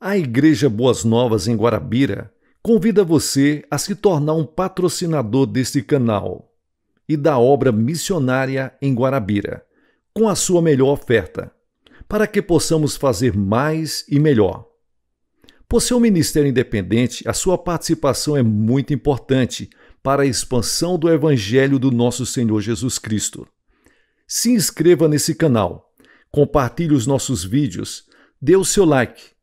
A Igreja Boas Novas em Guarabira convida você a se tornar um patrocinador deste canal e da obra missionária em Guarabira, com a sua melhor oferta, para que possamos fazer mais e melhor. Por seu ministério independente, a sua participação é muito importante para a expansão do Evangelho do nosso Senhor Jesus Cristo. Se inscreva nesse canal, compartilhe os nossos vídeos, dê o seu like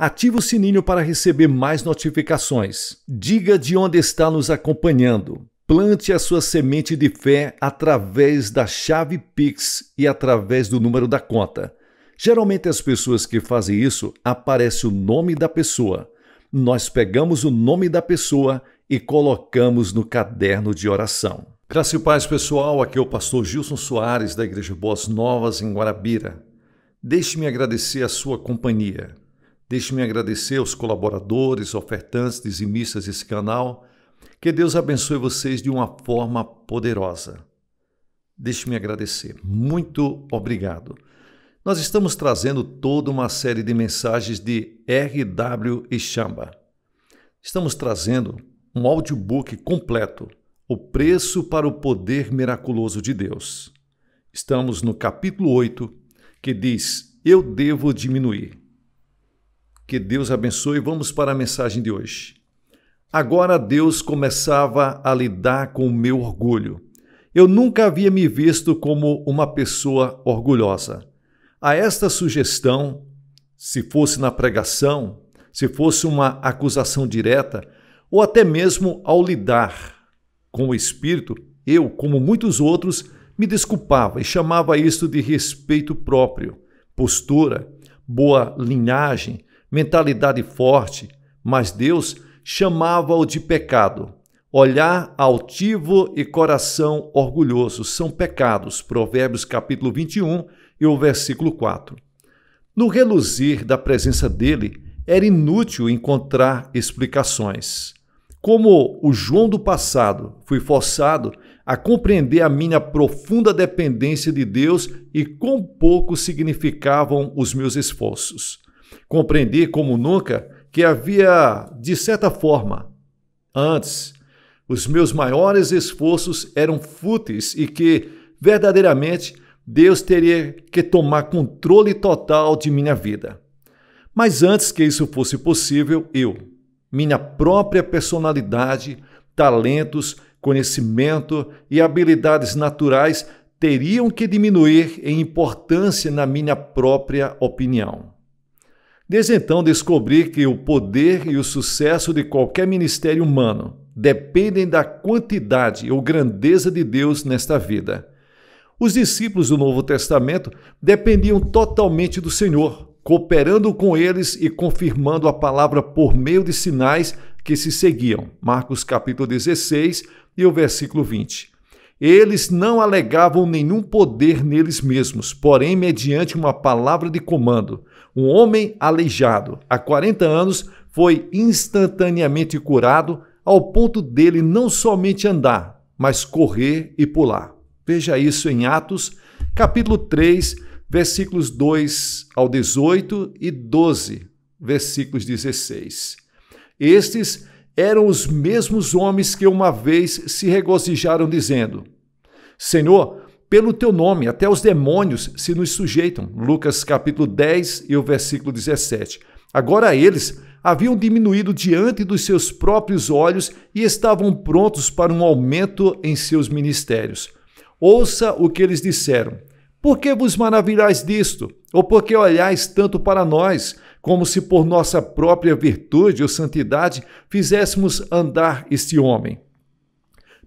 Ative o sininho para receber mais notificações. Diga de onde está nos acompanhando. Plante a sua semente de fé através da chave Pix e através do número da conta. Geralmente as pessoas que fazem isso aparece o nome da pessoa. Nós pegamos o nome da pessoa e colocamos no caderno de oração. Graças, e paz, pessoal. Aqui é o pastor Gilson Soares da Igreja Boas Novas em Guarabira. Deixe-me agradecer a sua companhia. Deixe-me agradecer aos colaboradores, ofertantes, dizimistas desse canal. Que Deus abençoe vocês de uma forma poderosa. Deixe-me agradecer. Muito obrigado. Nós estamos trazendo toda uma série de mensagens de R.W. Chamba. Estamos trazendo um audiobook completo, O Preço para o Poder Miraculoso de Deus. Estamos no capítulo 8, que diz: Eu devo diminuir. Que Deus abençoe. Vamos para a mensagem de hoje. Agora Deus começava a lidar com o meu orgulho. Eu nunca havia me visto como uma pessoa orgulhosa. A esta sugestão, se fosse na pregação, se fosse uma acusação direta, ou até mesmo ao lidar com o espírito, eu, como muitos outros, me desculpava e chamava isto de respeito próprio, postura, boa linhagem, mentalidade forte, mas Deus chamava-o de pecado. Olhar altivo e coração orgulhoso são pecados. Provérbios capítulo 21 e o versículo 4. No reluzir da presença dele, era inútil encontrar explicações. Como o João do passado, fui forçado a compreender a minha profunda dependência de Deus e quão pouco significavam os meus esforços. Compreendi como nunca que havia, de certa forma, antes, os meus maiores esforços eram fúteis e que, verdadeiramente, Deus teria que tomar controle total de minha vida. Mas antes que isso fosse possível, eu, minha própria personalidade, talentos, conhecimento e habilidades naturais teriam que diminuir em importância na minha própria opinião. Desde então descobri que o poder e o sucesso de qualquer ministério humano dependem da quantidade ou grandeza de Deus nesta vida. Os discípulos do Novo Testamento dependiam totalmente do Senhor, cooperando com eles e confirmando a palavra por meio de sinais que se seguiam. Marcos capítulo 16 e o versículo 20. Eles não alegavam nenhum poder neles mesmos, porém mediante uma palavra de comando um homem aleijado há 40 anos foi instantaneamente curado ao ponto dele não somente andar, mas correr e pular. Veja isso em Atos, capítulo 3, versículos 2 ao 18 e 12, versículos 16. Estes eram os mesmos homens que uma vez se regozijaram, dizendo: Senhor, pelo teu nome, até os demônios se nos sujeitam. Lucas capítulo 10 e o versículo 17. Agora eles haviam diminuído diante dos seus próprios olhos e estavam prontos para um aumento em seus ministérios. Ouça o que eles disseram. Por que vos maravilhais disto? Ou por que olhais tanto para nós, como se por nossa própria virtude ou santidade fizéssemos andar este homem?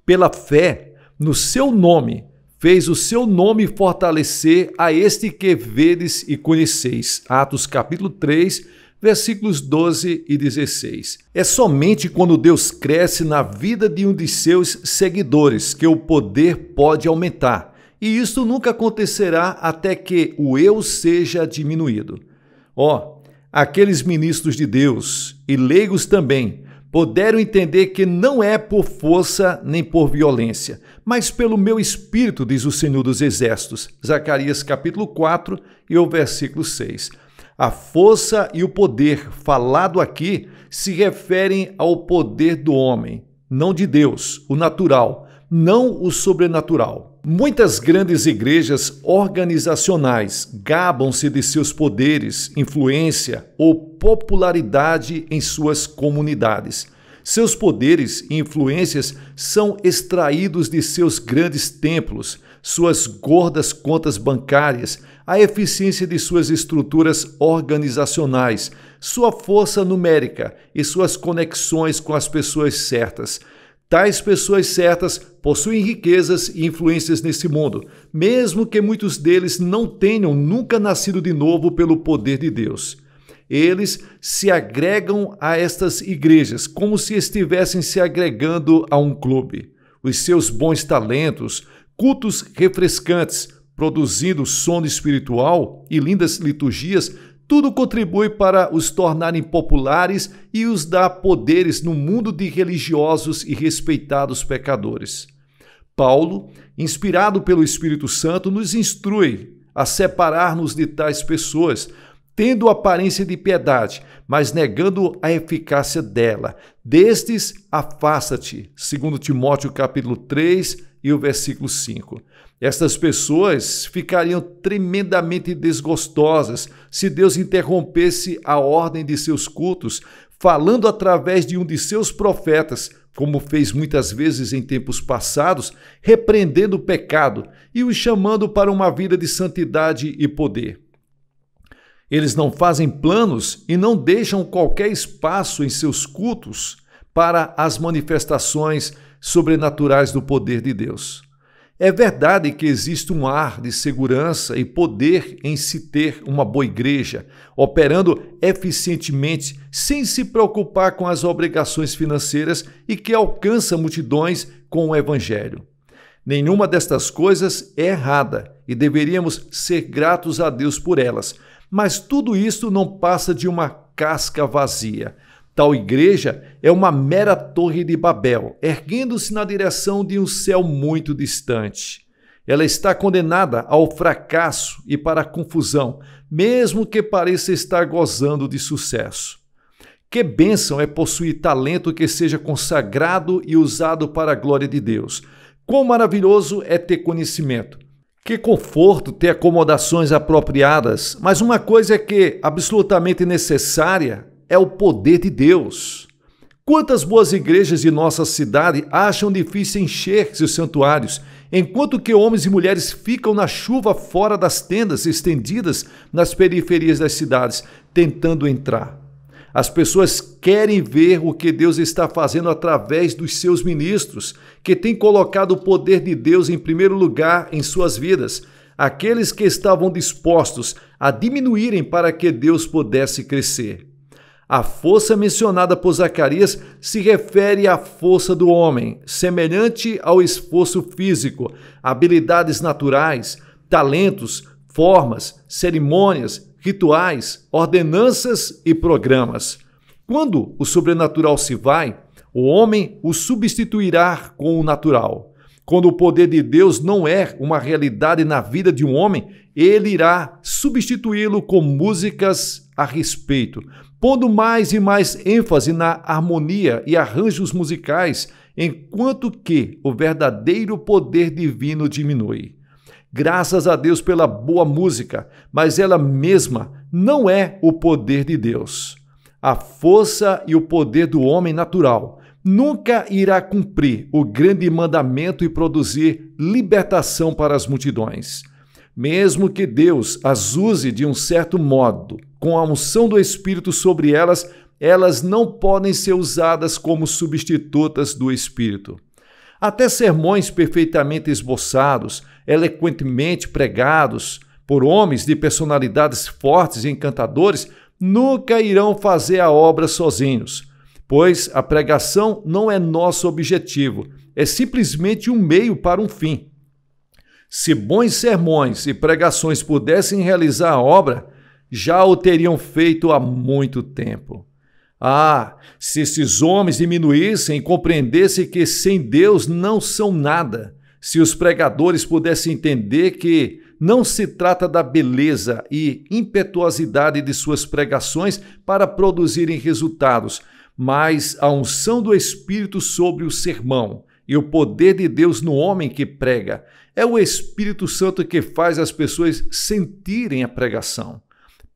Pela fé no seu nome, fez o seu nome fortalecer a este que vedes e conheceis. Atos capítulo 3, versículos 12 e 16. É somente quando Deus cresce na vida de um de seus seguidores que o poder pode aumentar. E isso nunca acontecerá até que o eu seja diminuído. Ó, oh, aqueles ministros de Deus e leigos também puderam entender que não é por força nem por violência, mas pelo meu espírito, diz o Senhor dos Exércitos. Zacarias capítulo 4 e o versículo 6. A força e o poder falado aqui se referem ao poder do homem, não de Deus, o natural, não o sobrenatural. Muitas grandes igrejas organizacionais gabam-se de seus poderes, influência ou popularidade em suas comunidades. Seus poderes e influências são extraídos de seus grandes templos, suas gordas contas bancárias, a eficiência de suas estruturas organizacionais, sua força numérica e suas conexões com as pessoas certas. Tais pessoas certas possuem riquezas e influências nesse mundo, mesmo que muitos deles não tenham nunca nascido de novo pelo poder de Deus. Eles se agregam a estas igrejas como se estivessem se agregando a um clube. Os seus bons talentos, cultos refrescantes, produzindo sono espiritual e lindas liturgias, tudo contribui para os tornarem populares e os dar poderes no mundo de religiosos e respeitados pecadores. Paulo, inspirado pelo Espírito Santo, nos instrui a separar-nos de tais pessoas, tendo aparência de piedade, mas negando a eficácia dela. Destes afasta-te. Segundo Timóteo capítulo 3 e o versículo 5. Estas pessoas ficariam tremendamente desgostosas se Deus interrompesse a ordem de seus cultos, falando através de um de seus profetas, como fez muitas vezes em tempos passados, repreendendo o pecado e os chamando para uma vida de santidade e poder. Eles não fazem planos e não deixam qualquer espaço em seus cultos para as manifestações sobrenaturais do poder de Deus. É verdade que existe um ar de segurança e poder em se ter uma boa igreja, operando eficientemente sem se preocupar com as obrigações financeiras e que alcança multidões com o Evangelho. Nenhuma destas coisas é errada e deveríamos ser gratos a Deus por elas, mas tudo isso não passa de uma casca vazia. Tal igreja é uma mera torre de Babel, erguendo-se na direção de um céu muito distante. Ela está condenada ao fracasso e para a confusão, mesmo que pareça estar gozando de sucesso. Que bênção é possuir talento que seja consagrado e usado para a glória de Deus. Quão maravilhoso é ter conhecimento, que conforto ter acomodações apropriadas, mas uma coisa é que absolutamente necessária é o poder de Deus. Quantas boas igrejas de nossa cidade acham difícil encher seus santuários, enquanto que homens e mulheres ficam na chuva fora das tendas estendidas nas periferias das cidades, tentando entrar. As pessoas querem ver o que Deus está fazendo através dos seus ministros, que têm colocado o poder de Deus em primeiro lugar em suas vidas. Aqueles que estavam dispostos a diminuírem para que Deus pudesse crescer. A força mencionada por Zacarias se refere à força do homem, semelhante ao esforço físico, habilidades naturais, talentos, formas, cerimônias, rituais, ordenanças e programas. Quando o sobrenatural se vai, o homem o substituirá com o natural. Quando o poder de Deus não é uma realidade na vida de um homem, ele irá substituí-lo com músicas a respeito, pondo mais e mais ênfase na harmonia e arranjos musicais, enquanto que o verdadeiro poder divino diminui. Graças a Deus pela boa música, mas ela mesma não é o poder de Deus. A força e o poder do homem natural nunca irá cumprir o grande mandamento e produzir libertação para as multidões. Mesmo que Deus as use de um certo modo, com a unção do Espírito sobre elas, elas não podem ser usadas como substitutas do Espírito. Até sermões perfeitamente esboçados, eloquentemente pregados por homens de personalidades fortes e encantadores, nunca irão fazer a obra sozinhos, pois a pregação não é nosso objetivo, é simplesmente um meio para um fim. Se bons sermões e pregações pudessem realizar a obra, já o teriam feito há muito tempo. Ah, se esses homens diminuíssem e compreendessem que sem Deus não são nada, se os pregadores pudessem entender que não se trata da beleza e impetuosidade de suas pregações para produzirem resultados, mas a unção do Espírito sobre o sermão e o poder de Deus no homem que prega. É o Espírito Santo que faz as pessoas sentirem a pregação.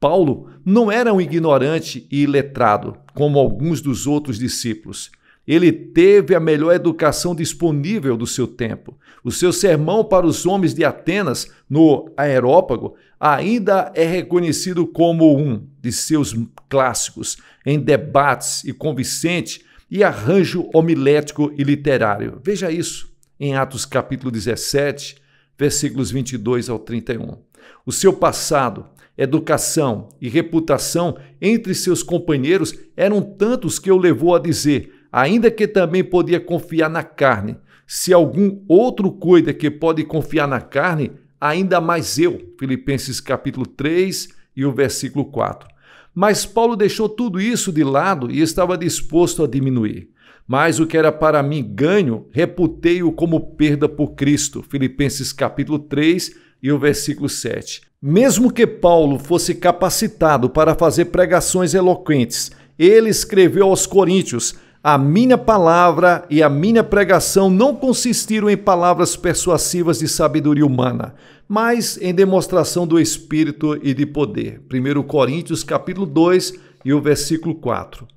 Paulo não era um ignorante e iletrado como alguns dos outros discípulos. Ele teve a melhor educação disponível do seu tempo. O seu sermão para os homens de Atenas, no Aerópago, ainda é reconhecido como um de seus clássicos em debates e convincente e arranjo homilético e literário. Veja isso em Atos capítulo 17, versículos 22 ao 31. O seu passado, educação e reputação entre seus companheiros eram tantos que o levou a dizer, ainda que também podia confiar na carne. Se algum outro cuida que pode confiar na carne, ainda mais eu. Filipenses capítulo 3 e o versículo 4. Mas Paulo deixou tudo isso de lado e estava disposto a diminuir. Mas o que era para mim ganho, reputei-o como perda por Cristo. Filipenses capítulo 3 e o versículo 7. Mesmo que Paulo fosse capacitado para fazer pregações eloquentes, ele escreveu aos Coríntios: A minha palavra e a minha pregação não consistiram em palavras persuasivas de sabedoria humana, mas em demonstração do espírito e de poder. 1 Coríntios capítulo 2 e o versículo 4.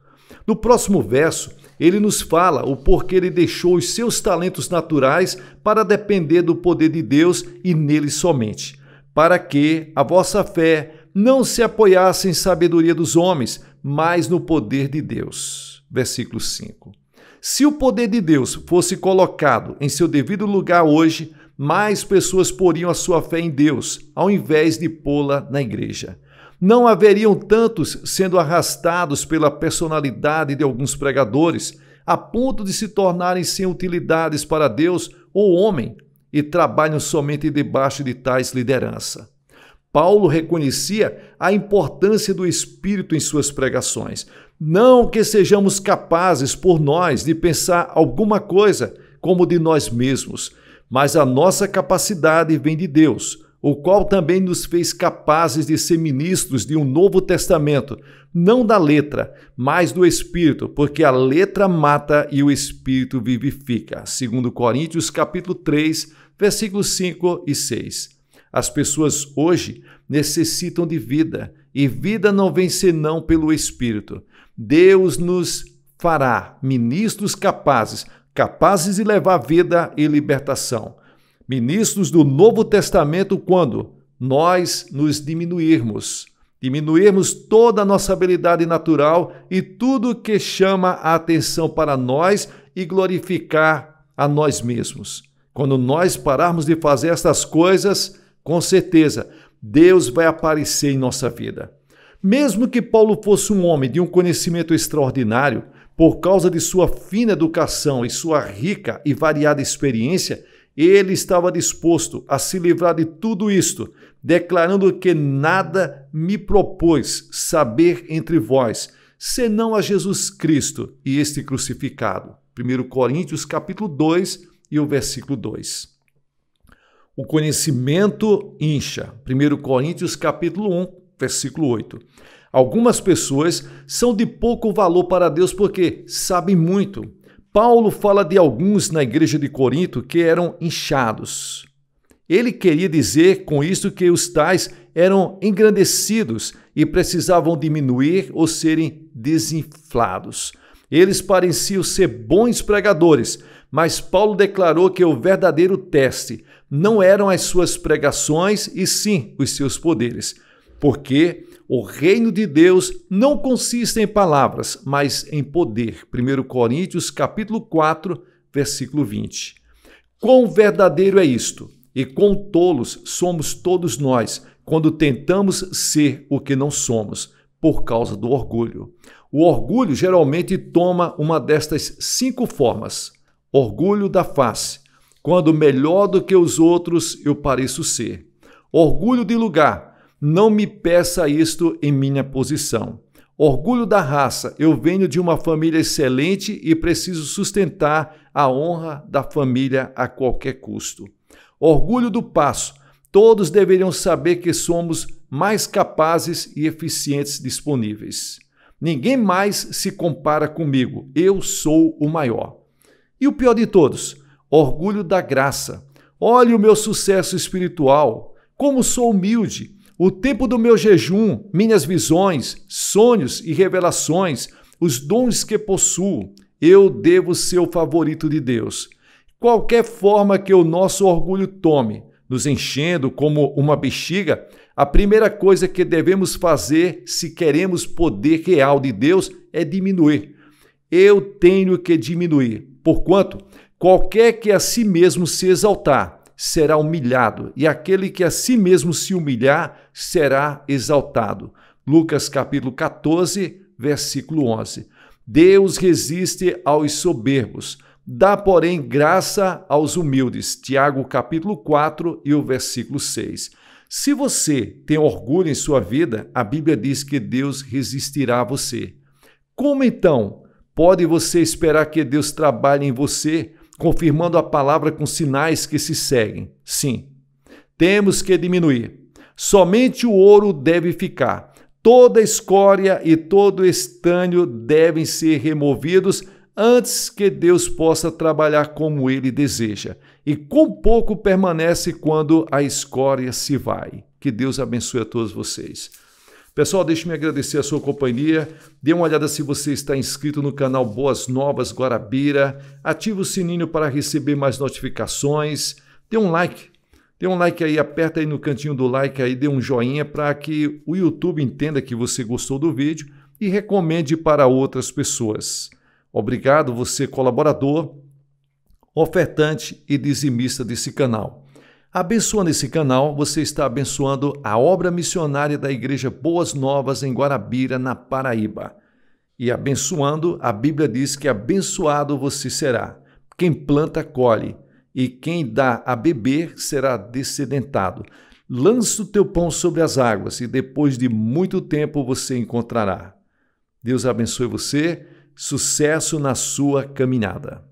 No próximo verso, ele nos fala o porquê ele deixou os seus talentos naturais para depender do poder de Deus e nele somente para que a vossa fé não se apoiasse em sabedoria dos homens, mas no poder de Deus. Versículo 5. Se o poder de Deus fosse colocado em seu devido lugar hoje, mais pessoas poriam a sua fé em Deus, ao invés de pô-la na igreja. Não haveriam tantos sendo arrastados pela personalidade de alguns pregadores, a ponto de se tornarem sem utilidades para Deus ou homem, e trabalham somente debaixo de tais liderança. Paulo reconhecia a importância do Espírito em suas pregações. Não que sejamos capazes por nós de pensar alguma coisa como de nós mesmos, mas a nossa capacidade vem de Deus o qual também nos fez capazes de ser ministros de um novo testamento, não da letra, mas do espírito, porque a letra mata e o espírito vivifica. Segundo Coríntios capítulo 3, versículos 5 e 6. As pessoas hoje necessitam de vida, e vida não vem senão pelo espírito. Deus nos fará ministros capazes, capazes de levar vida e libertação ministros do Novo Testamento quando nós nos diminuirmos, diminuirmos toda a nossa habilidade natural e tudo que chama a atenção para nós e glorificar a nós mesmos. Quando nós pararmos de fazer estas coisas, com certeza Deus vai aparecer em nossa vida. Mesmo que Paulo fosse um homem de um conhecimento extraordinário, por causa de sua fina educação e sua rica e variada experiência, ele estava disposto a se livrar de tudo isto, declarando que nada me propôs saber entre vós, senão a Jesus Cristo e este crucificado. 1 Coríntios capítulo 2 e o versículo 2. O conhecimento incha. 1 Coríntios capítulo 1, versículo 8. Algumas pessoas são de pouco valor para Deus porque sabem muito, Paulo fala de alguns na igreja de Corinto que eram inchados. Ele queria dizer com isso que os tais eram engrandecidos e precisavam diminuir ou serem desinflados. Eles pareciam ser bons pregadores, mas Paulo declarou que o verdadeiro teste não eram as suas pregações e sim os seus poderes porque o reino de Deus não consiste em palavras, mas em poder. 1 Coríntios capítulo 4, versículo 20. Quão verdadeiro é isto? E quão tolos somos todos nós quando tentamos ser o que não somos, por causa do orgulho. O orgulho geralmente toma uma destas cinco formas: orgulho da face, quando melhor do que os outros eu pareço ser, orgulho de lugar, não me peça isto em minha posição. Orgulho da raça, eu venho de uma família excelente e preciso sustentar a honra da família a qualquer custo. Orgulho do passo, todos deveriam saber que somos mais capazes e eficientes disponíveis. Ninguém mais se compara comigo, eu sou o maior. E o pior de todos, orgulho da graça. Olhe o meu sucesso espiritual, como sou humilde o tempo do meu jejum, minhas visões, sonhos e revelações, os dons que possuo, eu devo ser o favorito de Deus. Qualquer forma que o nosso orgulho tome, nos enchendo como uma bexiga, a primeira coisa que devemos fazer se queremos poder real de Deus é diminuir. Eu tenho que diminuir, porquanto, qualquer que a si mesmo se exaltar, será humilhado, e aquele que a si mesmo se humilhar será exaltado. Lucas capítulo 14, versículo 11. Deus resiste aos soberbos, dá, porém, graça aos humildes. Tiago capítulo 4 e o versículo 6. Se você tem orgulho em sua vida, a Bíblia diz que Deus resistirá a você. Como então pode você esperar que Deus trabalhe em você confirmando a palavra com sinais que se seguem. Sim, temos que diminuir. Somente o ouro deve ficar. Toda escória e todo estanho devem ser removidos antes que Deus possa trabalhar como ele deseja. E com pouco permanece quando a escória se vai. Que Deus abençoe a todos vocês. Pessoal, deixe-me agradecer a sua companhia. Dê uma olhada se você está inscrito no canal Boas Novas Guarabira. Ative o sininho para receber mais notificações. Dê um like. Dê um like aí, aperta aí no cantinho do like aí, dê um joinha para que o YouTube entenda que você gostou do vídeo e recomende para outras pessoas. Obrigado você colaborador, ofertante e dizimista desse canal. Abençoando esse canal, você está abençoando a obra missionária da Igreja Boas Novas em Guarabira, na Paraíba. E abençoando, a Bíblia diz que abençoado você será. Quem planta, colhe, e quem dá a beber será descedentado. Lança o teu pão sobre as águas, e depois de muito tempo você encontrará. Deus abençoe você, sucesso na sua caminhada.